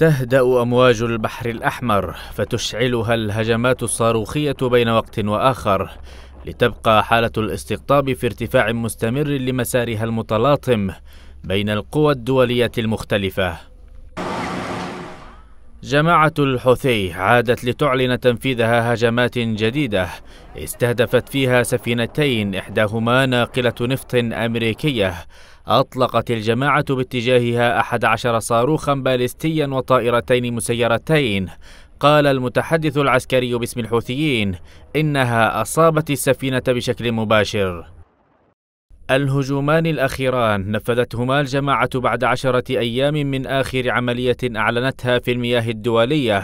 تهدا امواج البحر الاحمر فتشعلها الهجمات الصاروخيه بين وقت واخر لتبقى حاله الاستقطاب في ارتفاع مستمر لمسارها المتلاطم بين القوى الدوليه المختلفه جماعة الحوثي عادت لتعلن تنفيذها هجمات جديدة استهدفت فيها سفينتين إحداهما ناقلة نفط أمريكية أطلقت الجماعة باتجاهها أحد عشر صاروخا باليستيا وطائرتين مسيرتين قال المتحدث العسكري باسم الحوثيين إنها أصابت السفينة بشكل مباشر الهجومان الأخيران نفذتهما الجماعة بعد عشرة أيام من آخر عملية أعلنتها في المياه الدولية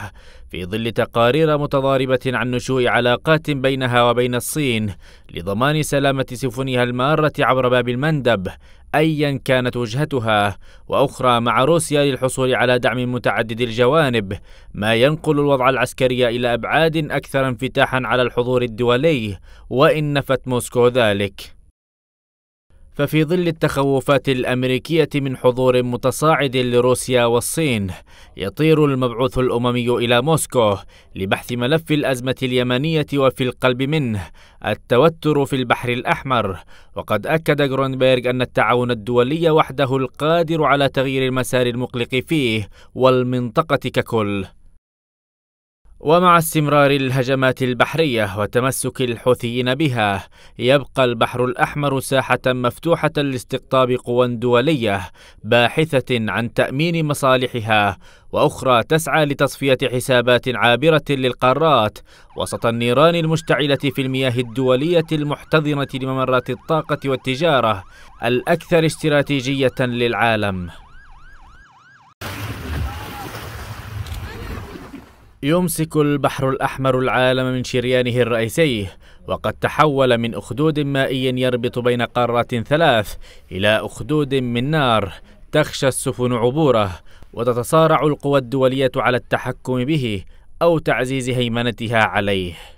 في ظل تقارير متضاربة عن نشوء علاقات بينها وبين الصين لضمان سلامة سفنها المارة عبر باب المندب أيا كانت وجهتها وأخرى مع روسيا للحصول على دعم متعدد الجوانب ما ينقل الوضع العسكري إلى أبعاد أكثر انفتاحا على الحضور الدولي وإن نفت موسكو ذلك ففي ظل التخوفات الامريكيه من حضور متصاعد لروسيا والصين يطير المبعوث الاممي الى موسكو لبحث ملف الازمه اليمنيه وفي القلب منه التوتر في البحر الاحمر وقد اكد جرونبيرغ ان التعاون الدولي وحده القادر على تغيير المسار المقلق فيه والمنطقه ككل ومع استمرار الهجمات البحرية وتمسك الحوثيين بها يبقى البحر الأحمر ساحة مفتوحة لاستقطاب قوى دولية باحثة عن تأمين مصالحها وأخرى تسعى لتصفية حسابات عابرة للقارات وسط النيران المشتعلة في المياه الدولية المحتضنة لممرات الطاقة والتجارة الأكثر استراتيجية للعالم يمسك البحر الأحمر العالم من شريانه الرئيسي وقد تحول من أخدود مائي يربط بين قارات ثلاث إلى أخدود من نار تخشى السفن عبوره وتتصارع القوى الدولية على التحكم به أو تعزيز هيمنتها عليه